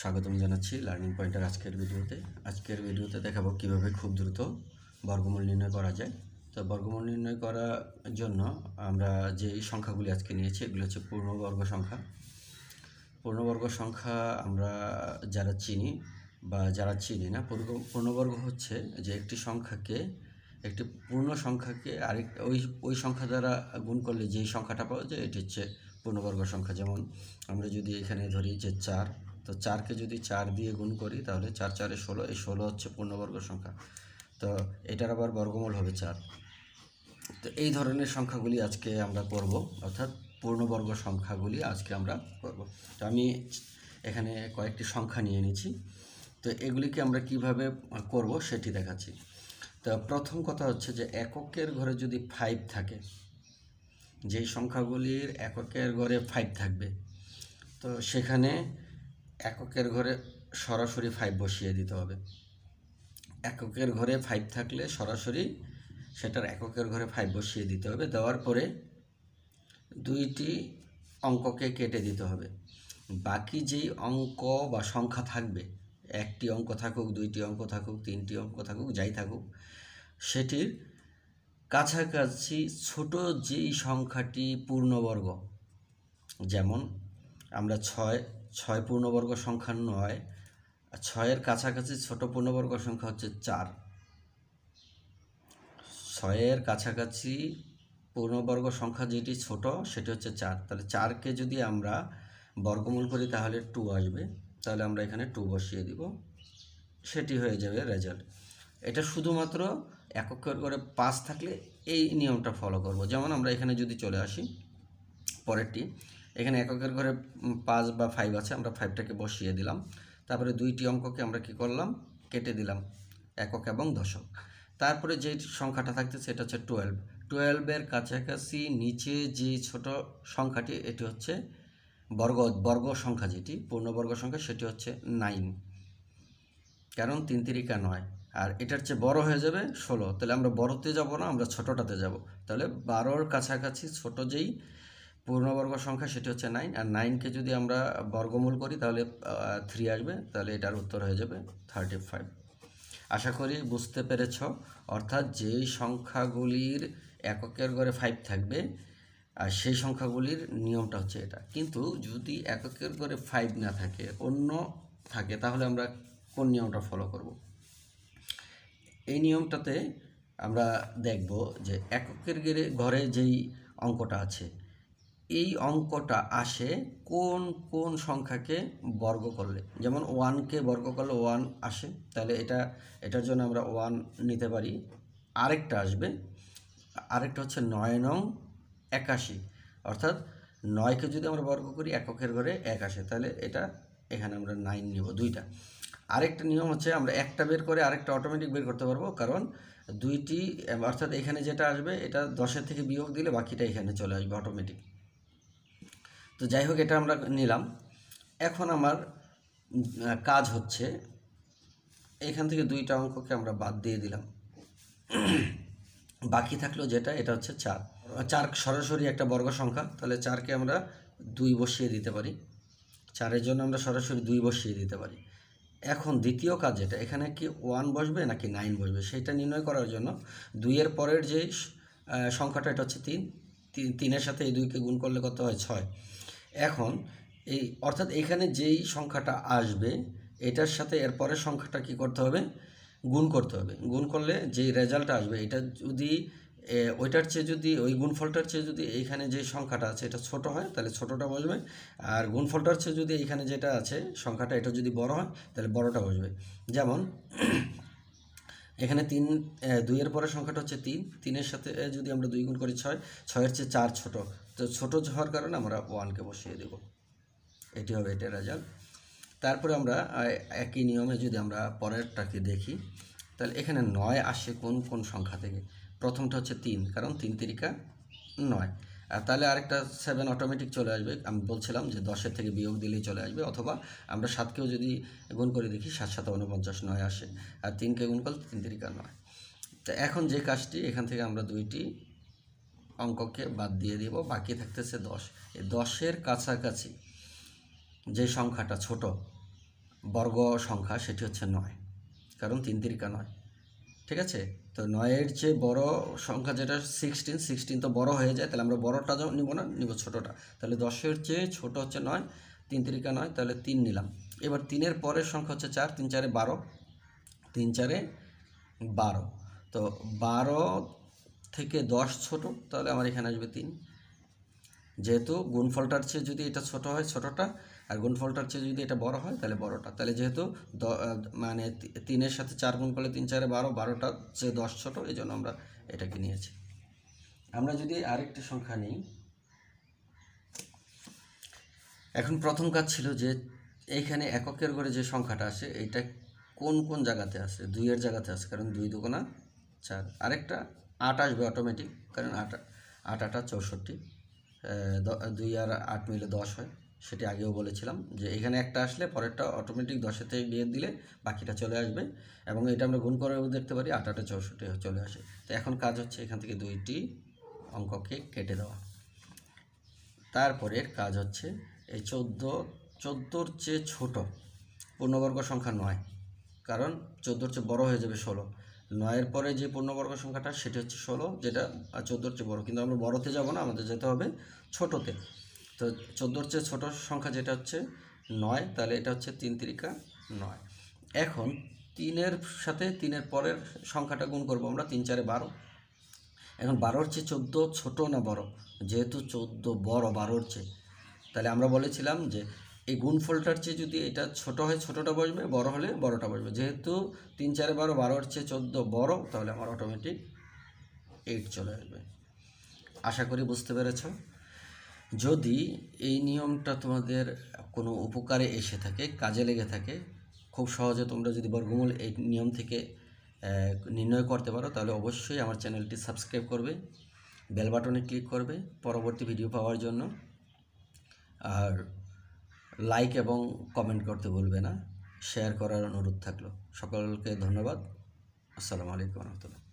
স্বাগতম জানাচ্ছি লার্নিং পয়েন্টের আজকের ভিডিওতে আজকের ভিডিওতে দেখাবো কিভাবে খুব দ্রুত বর্গমূল নির্ণয় করা যায় তো বর্গমূল নির্ণয় করার জন্য আমরা যে সংখ্যাগুলি আজকে নিয়েছি এগুলো হচ্ছে পূর্ণবর্গ সংখ্যা পূর্ণবর্গ সংখ্যা আমরা যারা চিনি বা যারা চিনি না পূর্ণবর্গ হচ্ছে যে একটি সংখ্যাকে একটি পূর্ণ সংখ্যাকে আরেক ওই ওই সংখ্যা দ্বারা গুণ করলে যেই সংখ্যাটা পাওয়া যায় এটি হচ্ছে পূর্ণবর্গ সংখ্যা যেমন আমরা যদি এখানে ধরি যে চার তো চারকে যদি চার দিয়ে গুণ করি তাহলে চার চারে ষোলো এই ষোলো হচ্ছে পূর্ণবর্গ সংখ্যা তো এটার আবার বর্গমূল হবে চার তো এই ধরনের সংখ্যাগুলি আজকে আমরা করব অর্থাৎ পূর্ণবর্গ সংখ্যাগুলি আজকে আমরা করব তো আমি এখানে কয়েকটি সংখ্যা নিয়ে নিয়েছি তো এগুলিকে আমরা কিভাবে করব সেটি দেখাচ্ছি তো প্রথম কথা হচ্ছে যে এককের ঘরে যদি ফাইভ থাকে যেই সংখ্যাগুলির এককের ঘরে ফাইভ থাকবে তো সেখানে এককের ঘরে সরাসরি ফাইভ বসিয়ে দিতে হবে এককের ঘরে ফাইভ থাকলে সরাসরি সেটার এককের ঘরে ফাইভ বসিয়ে দিতে হবে দেওয়ার পরে দুইটি অঙ্ককে কেটে দিতে হবে বাকি যেই অঙ্ক বা সংখ্যা থাকবে একটি অঙ্ক থাকুক দুইটি অঙ্ক থাকুক তিনটি অঙ্ক থাকুক যাই থাকুক সেটির কাছাকাছি ছোট যেই সংখ্যাটি পূর্ণবর্গ যেমন আমরা ছয় ছয় পূর্ণবর্গ সংখ্যা নয় ছয়ের কাছাকাছি ছোট পূর্ণবর্গ সংখ্যা হচ্ছে চার ছয়ের কাছাকাছি পূর্ণবর্গ সংখ্যা যেটি ছোট সেটি হচ্ছে চার তাহলে চারকে যদি আমরা বর্গমূল করি তাহলে টু আসবে তাহলে আমরা এখানে টু বসিয়ে দিব সেটি হয়ে যাবে রেজাল্ট এটা শুধুমাত্র একক্ষর করে পাঁচ থাকলে এই নিয়মটা ফলো করব যেমন আমরা এখানে যদি চলে আসি পরেরটি এখানে এককের ঘরে পাঁচ বা ফাইভ আছে আমরা ফাইভটাকে বসিয়ে দিলাম তারপরে দুইটি অঙ্ককে আমরা কি করলাম কেটে দিলাম একক এবং দশক তারপরে যে সংখ্যাটা থাকছে সেটা হচ্ছে টুয়েলভ টুয়েলভের কাছাকাছি নিচে যে ছোট সংখ্যাটি এটি হচ্ছে বর্গ বর্গ সংখ্যা যেটি পূর্ণবর্গ সংখ্যা সেটি হচ্ছে নাইন কারণ তিন তিরিকা নয় আর এটার চেয়ে বড় হয়ে যাবে ষোলো তাহলে আমরা বড়তে যাব না আমরা ছোটোটাতে যাব তাহলে বারোর কাছাকাছি ছোট যেই পূর্ণবর্গ সংখ্যা সেটি হচ্ছে নাইন আর নাইনকে যদি আমরা বর্গমূল করি তাহলে থ্রি আসবে তাহলে এটার উত্তর হয়ে যাবে থার্টি ফাইভ আশা করি বুঝতে পেরেছ অর্থাৎ যেই সংখ্যাগুলির এককের ঘরে ফাইভ থাকবে আর সেই সংখ্যাগুলির নিয়মটা হচ্ছে এটা কিন্তু যদি এককের ঘরে ফাইভ না থাকে অন্য থাকে তাহলে আমরা কোন নিয়মটা ফলো করব এই নিয়মটাতে আমরা দেখব যে এককের ঘরে যেই অঙ্কটা আছে এই অঙ্কটা আসে কোন কোন সংখ্যাকে বর্গ করলে যেমন ওয়ানকে বর্গ করলে ওয়ান আসে তাহলে এটা এটার জন্য আমরা ওয়ান নিতে পারি আরেকটা আসবে আরেকটা হচ্ছে নয় নং একাশি অর্থাৎ নয়কে যদি আমরা বর্গ করি এককের ঘরে এক আসে তাহলে এটা এখানে আমরা নাইন নিব দুইটা আরেকটা নিয়ম হচ্ছে আমরা একটা বের করে আরেকটা অটোমেটিক বের করতে পারবো কারণ দুইটি অর্থাৎ এখানে যেটা আসবে এটা দশের থেকে বিয়োগ দিলে বাকিটা এখানে চলে আসবে অটোমেটিক তো যাই হোক এটা আমরা নিলাম এখন আমার কাজ হচ্ছে এখান থেকে দুইটা অঙ্ককে আমরা বাদ দিয়ে দিলাম বাকি থাকলো যেটা এটা হচ্ছে চার চার সরাসরি একটা বর্গ সংখ্যা তাহলে চারকে আমরা দুই বসিয়ে দিতে পারি চারের জন্য আমরা সরাসরি দুই বসিয়ে দিতে পারি এখন দ্বিতীয় কাজ যেটা এখানে কি ওয়ান বসবে নাকি নাইন বসবে সেটা নির্ণয় করার জন্য দুইয়ের পরের যে সংখ্যাটা এটা হচ্ছে তিন তিনের সাথে এই দুইকে গুণ করলে কত হয় ছয় এখন এই অর্থাৎ এখানে যেই সংখ্যাটা আসবে এটার সাথে এর পরের সংখ্যাটা কি করতে হবে গুণ করতে হবে গুণ করলে যেই রেজাল্ট আসবে এটা যদি ওইটার চেয়ে যদি ওই গুণফলটার চেয়ে যদি এইখানে যে সংখ্যাটা আছে এটা ছোট হয় তাহলে ছোটটা বসবে আর গুণফলটার চেয়ে যদি এইখানে যেটা আছে সংখ্যাটা এটা যদি বড় হয় তাহলে বড়টা বসবে যেমন এখানে তিন দুইয়ের পরের সংখ্যাটা হচ্ছে তিন তিনের সাথে যদি আমরা দুই গুণ করি ছয় ছয়ের চেয়ে চার ছোট তো ছোটো হওয়ার কারণে আমরা ওয়ানকে বসিয়ে দেব এটি হবে এটার রেজাল্ট তারপরে আমরা একই নিয়মে যদি আমরা পরেরটাকে দেখি তাহলে এখানে নয় আসে কোন কোন সংখ্যা থেকে প্রথমটা হচ্ছে তিন কারণ তিন তিরিকা নয় তাহলে আরেকটা সেভেন অটোমেটিক চলে আসবে আমি বলছিলাম যে দশের থেকে বিয়োগ দিলেই চলে আসবে অথবা আমরা সাতকেও যদি গুণ করে দেখি সাত সাত উনপঞ্চাশ নয় আসে আর তিনকে গুণ করলে তিন তিরিকা নয় তো এখন যে কাজটি এখান থেকে আমরা দুইটি অঙ্ককে বাদ দিয়ে দিব বাকি থাকতেছে দশ এই দশের কাছাকাছি যে সংখ্যাটা ছোট বর্গ সংখ্যা সেটি হচ্ছে নয় কারণ তিন তিরিকা নয় ঠিক আছে তো নয়ের যে বড় সংখ্যা যেটা সিক্সটিন সিক্সটিন তো বড় হয়ে যায় তাহলে আমরা বড়টা নিব না নিব ছোটোটা তাহলে দশের চেয়ে ছোট হচ্ছে নয় তিন তিরিকা নয় তাহলে তিন নিলাম এবার তিনের পরের সংখ্যা হচ্ছে চার তিন চারে বারো তিন চারে বারো তো বারো থেকে দশ ছোট তাহলে আমার এখানে আসবে তিন যেহেতু গুণফলটার চেয়ে যদি এটা ছোট হয় ছোটটা আর গুণফলটা চেয়ে যদি এটা বড় হয় তাহলে বড়টা তাহলে যেহেতু মানে তিনের সাথে চার গুণ করলে তিন চারে বারো বারোটা চেয়ে দশ ছোটো এই জন্য আমরা এটাকে নিয়েছি আমরা যদি আরেকটি সংখ্যা নিই এখন প্রথম কাজ ছিল যে এইখানে এককের ঘরে যে সংখ্যাটা আসে এইটা কোন কোন জায়গাতে আসে দুইয়ের জায়গাতে আসে কারণ দুই দুকোনা চার আরেকটা আট আসবে অটোমেটিক কারণ আট আট আটা চৌষট্টি দুই আর আট মিলে দশ হয় সেটি আগেও বলেছিলাম যে এখানে একটা আসলে পরেরটা অটোমেটিক দশেতে গিয়ে দিলে বাকিটা চলে আসবে এবং এটা আমরা গুণ করে দেখতে পারি আট আটে চৌষট্টি চলে আসে তো এখন কাজ হচ্ছে এখান থেকে দুইটি অঙ্ককে কেটে দেওয়া তারপরের কাজ হচ্ছে এই চোদ্দো চোদ্দোর চেয়ে ছোট পূর্ণবর্গ সংখ্যা নয় কারণ চোদ্দোর চেয়ে বড় হয়ে যাবে ষোলো নয়ের পরে যে পূর্ণবর্গ সংখ্যাটা সেটি হচ্ছে ষোলো যেটা চোদ্দোর চেয়ে বড় কিন্তু আমরা বড়তে যাব না আমাদের যেতে হবে ছোটোতে তো চোদ্দোর চেয়ে ছোটো সংখ্যা যেটা হচ্ছে নয় তাহলে এটা হচ্ছে তিন তিরিকা নয় এখন তিনের সাথে তিনের পরের সংখ্যাটা গুণ করবো আমরা তিন চারে বারো এখন বারোর চেয়ে চোদ্দো ছোটো না বড় যেহেতু চোদ্দো বড় বারোর চেয়ে তাহলে আমরা বলেছিলাম যে এই গুণফলটার চেয়ে যদি এটা ছোট হয় ছোটটা বসবে বড় হলে বড়টা বসবে যেহেতু তিন চারে বারো বারোর চেয়ে চোদ্দ বড় তাহলে আমার অটোমেটিক এইট চলে আসবে আশা করি বুঝতে পেরেছো যদি এই নিয়মটা তোমাদের কোনো উপকারে এসে থাকে কাজে লেগে থাকে খুব সহজে তোমরা যদি বর্গমূল এই নিয়ম থেকে নির্ণয় করতে পারো তাহলে অবশ্যই আমার চ্যানেলটি সাবস্ক্রাইব করবে বেল বাটনে ক্লিক করবে পরবর্তী ভিডিও পাওয়ার জন্য আর লাইক এবং কমেন্ট করতে ভুলবে না শেয়ার করার অনুরোধ থাকলো সকলকে ধন্যবাদ আসসালামু আলাইকুম রহমতুল্লাহ